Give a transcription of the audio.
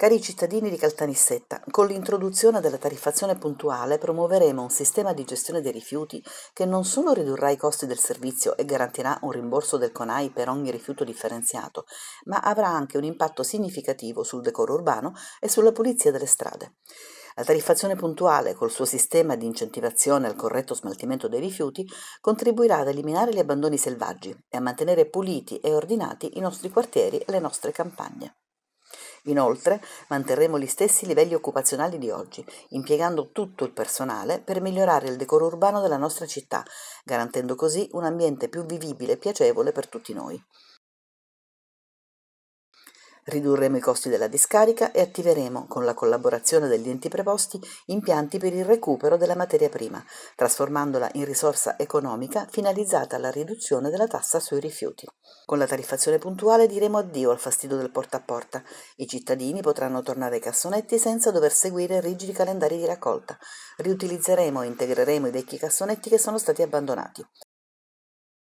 Cari cittadini di Caltanissetta, con l'introduzione della tariffazione puntuale promuoveremo un sistema di gestione dei rifiuti che non solo ridurrà i costi del servizio e garantirà un rimborso del CONAI per ogni rifiuto differenziato, ma avrà anche un impatto significativo sul decoro urbano e sulla pulizia delle strade. La tariffazione puntuale, col suo sistema di incentivazione al corretto smaltimento dei rifiuti, contribuirà ad eliminare gli abbandoni selvaggi e a mantenere puliti e ordinati i nostri quartieri e le nostre campagne. Inoltre manterremo gli stessi livelli occupazionali di oggi, impiegando tutto il personale per migliorare il decoro urbano della nostra città, garantendo così un ambiente più vivibile e piacevole per tutti noi. Ridurremo i costi della discarica e attiveremo, con la collaborazione degli enti preposti, impianti per il recupero della materia prima, trasformandola in risorsa economica finalizzata alla riduzione della tassa sui rifiuti. Con la tariffazione puntuale diremo addio al fastidio del porta a porta. I cittadini potranno tornare ai cassonetti senza dover seguire rigidi calendari di raccolta. Riutilizzeremo e integreremo i vecchi cassonetti che sono stati abbandonati.